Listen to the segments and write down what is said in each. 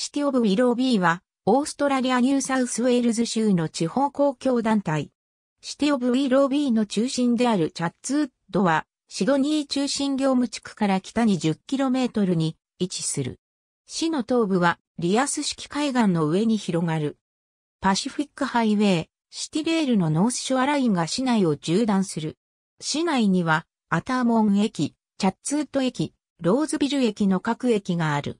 シティオブウィロービーは、オーストラリアニューサウスウェールズ州の地方公共団体。シティオブウィロービーの中心であるチャッツーッドは、シドニー中心業務地区から北に 10km に位置する。市の東部はリアス式海岸の上に広がる。パシフィックハイウェイ、シティレールのノースショアラインが市内を縦断する。市内には、アターモン駅、チャッツーッド駅、ローズビル駅の各駅がある。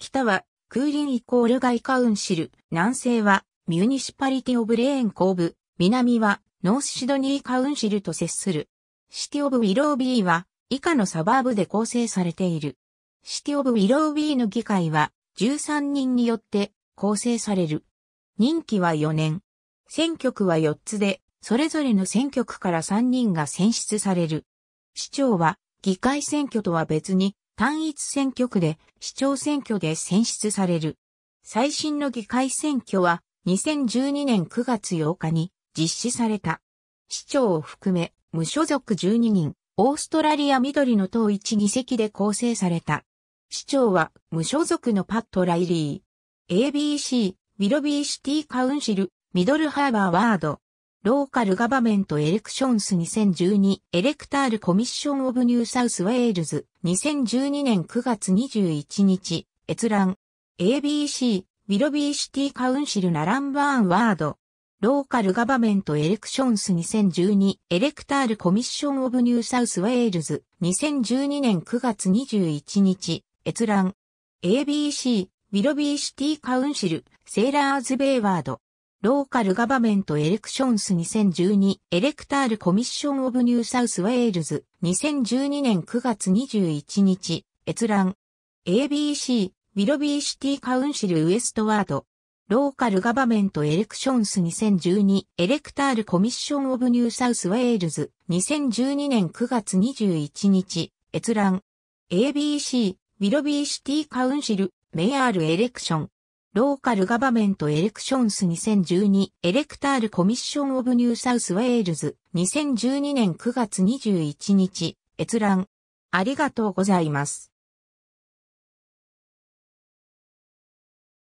北はクーリンイコールガイカウンシル、南西はミュニシパリティオブレーン後部、南はノースシドニーカウンシルと接する。シティオブウィロービーは以下のサバーブで構成されている。シティオブウィロービーの議会は13人によって構成される。任期は4年。選挙区は4つで、それぞれの選挙区から3人が選出される。市長は議会選挙とは別に単一選挙区で市長選挙で選出される。最新の議会選挙は2012年9月8日に実施された。市長を含め無所属12人、オーストラリア緑の党1議席で構成された。市長は無所属のパット・ライリー。ABC、ウィロビーシティカウンシル、ミドルハーバーワード、ローカルガバメントエレクションス2012エレクタールコミッションオブニューサウスウェールズ2012年9月21日閲覧 ABC ビロビーシティカウンシルナランバーンワードローカルガバメントエレクションス2012エレクタールコミッションオブニューサウスウェールズ2012年9月21日閲覧 ABC ビロビーシティカウンシルセーラーズベイワードローカルガバメントエレクションス2012エレクタールコミッションオブニューサウスウェールズ2012年9月21日閲覧 ABC ビロビーシティカウンシルウエストワードローカルガバメントエレクションス2012エレクタールコミッションオブニューサウスウェールズ2012年9月21日閲覧 ABC ビロビーシティカウンシルメアールエレクションローカルガバメントエレクションス2012エレクタールコミッションオブニューサウスウェールズ2012年9月21日閲覧ありがとうございます。